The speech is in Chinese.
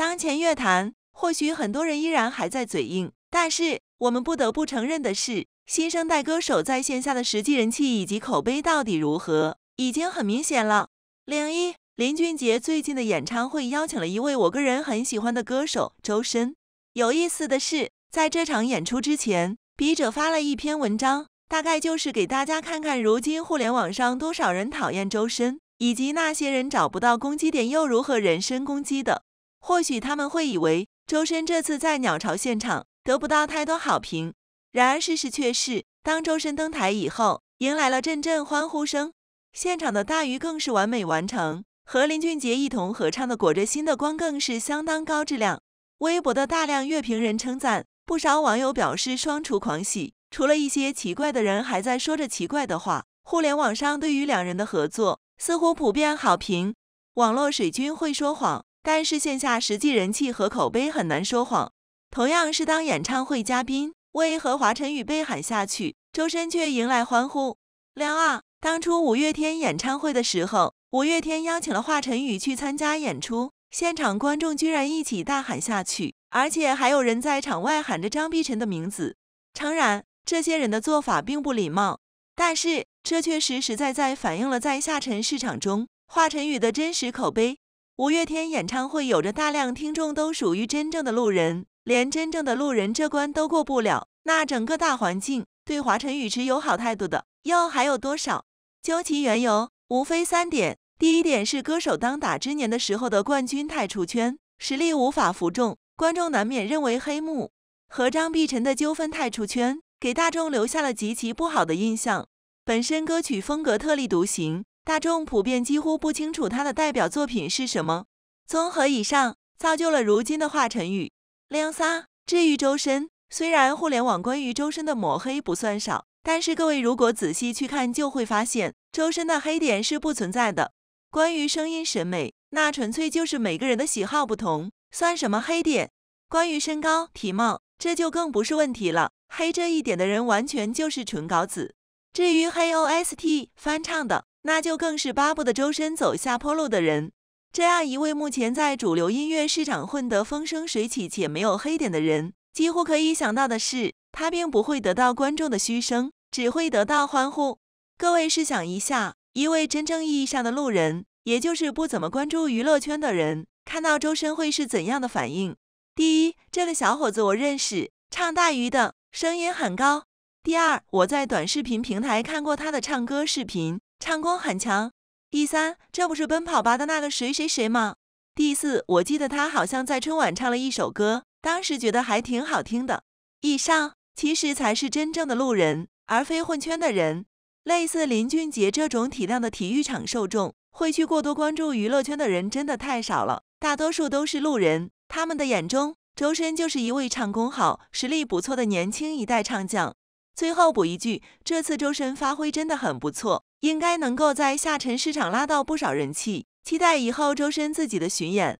当前乐坛，或许很多人依然还在嘴硬，但是我们不得不承认的是，新生代歌手在线下的实际人气以及口碑到底如何，已经很明显了。零一，林俊杰最近的演唱会邀请了一位我个人很喜欢的歌手周深。有意思的是，在这场演出之前，笔者发了一篇文章，大概就是给大家看看如今互联网上多少人讨厌周深，以及那些人找不到攻击点又如何人身攻击的。或许他们会以为周深这次在鸟巢现场得不到太多好评，然而事实却是，当周深登台以后，迎来了阵阵欢呼声。现场的大鱼更是完美完成，和林俊杰一同合唱的《裹着心的光》更是相当高质量。微博的大量乐评人称赞，不少网友表示双厨狂喜。除了一些奇怪的人还在说着奇怪的话，互联网上对于两人的合作似乎普遍好评。网络水军会说谎。但是线下实际人气和口碑很难说谎。同样是当演唱会嘉宾，为何华晨宇被喊下去，周深却迎来欢呼？凉啊！当初五月天演唱会的时候，五月天邀请了华晨宇去参加演出，现场观众居然一起大喊下去，而且还有人在场外喊着张碧晨的名字。诚然，这些人的做法并不礼貌，但是这确实实在在反映了在下沉市场中华晨宇的真实口碑。五月天演唱会有着大量听众，都属于真正的路人，连真正的路人这关都过不了，那整个大环境对华晨宇持友好态度的又还有多少？究其缘由，无非三点：第一点是歌手当打之年的时候的冠军太出圈，实力无法服众，观众难免认为黑幕；和张碧晨的纠纷太出圈，给大众留下了极其不好的印象；本身歌曲风格特立独行。大众普遍几乎不清楚他的代表作品是什么。综合以上，造就了如今的华晨宇、亮撒、至于周深。虽然互联网关于周深的抹黑不算少，但是各位如果仔细去看，就会发现周深的黑点是不存在的。关于声音审美，那纯粹就是每个人的喜好不同，算什么黑点？关于身高体貌，这就更不是问题了。黑这一点的人，完全就是纯稿子。至于黑 OST 翻唱的，那就更是巴不得周深走下坡路的人。这样一位目前在主流音乐市场混得风生水起且没有黑点的人，几乎可以想到的是，他并不会得到观众的嘘声，只会得到欢呼。各位试想一下，一位真正意义上的路人，也就是不怎么关注娱乐圈的人，看到周深会是怎样的反应？第一，这个小伙子我认识，唱大鱼的，声音很高。第二，我在短视频平台看过他的唱歌视频，唱功很强。第三，这不是《奔跑吧》的那个谁谁谁吗？第四，我记得他好像在春晚唱了一首歌，当时觉得还挺好听的。以上其实才是真正的路人，而非混圈的人。类似林俊杰这种体量的体育场受众，会去过多关注娱乐圈的人真的太少了，大多数都是路人。他们的眼中，周深就是一位唱功好、实力不错的年轻一代唱将。最后补一句，这次周深发挥真的很不错，应该能够在下沉市场拉到不少人气，期待以后周深自己的巡演。